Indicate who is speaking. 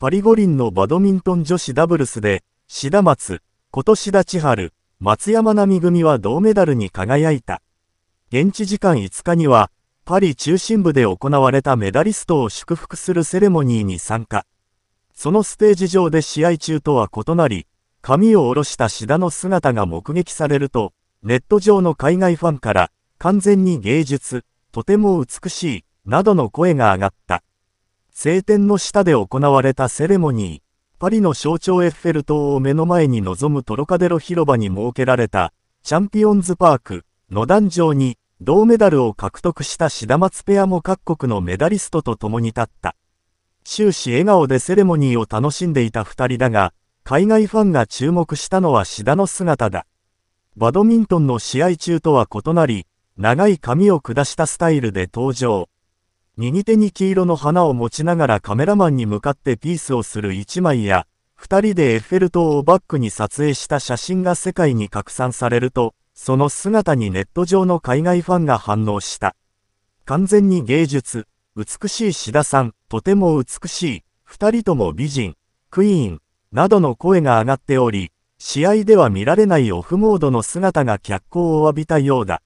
Speaker 1: パリ五輪のバドミントン女子ダブルスで、志田松、今年田千春、松山奈美組は銅メダルに輝いた。現地時間5日には、パリ中心部で行われたメダリストを祝福するセレモニーに参加。そのステージ上で試合中とは異なり、髪を下ろした志田の姿が目撃されると、ネット上の海外ファンから、完全に芸術、とても美しい、などの声が上がった。晴天の下で行われたセレモニー、パリの象徴エッフェル塔を目の前に臨むトロカデロ広場に設けられた、チャンピオンズパークの壇上に、銅メダルを獲得したシダマツペアも各国のメダリストと共に立った。終始笑顔でセレモニーを楽しんでいた2人だが、海外ファンが注目したのはシダの姿だ。バドミントンの試合中とは異なり、長い髪を下したスタイルで登場。右手に黄色の花を持ちながらカメラマンに向かってピースをする1枚や、2人でエッフェル塔をバックに撮影した写真が世界に拡散されると、その姿にネット上の海外ファンが反応した。完全に芸術、美しい志田さん、とても美しい、2人とも美人、クイーン、などの声が上がっており、試合では見られないオフモードの姿が脚光を浴びたようだ。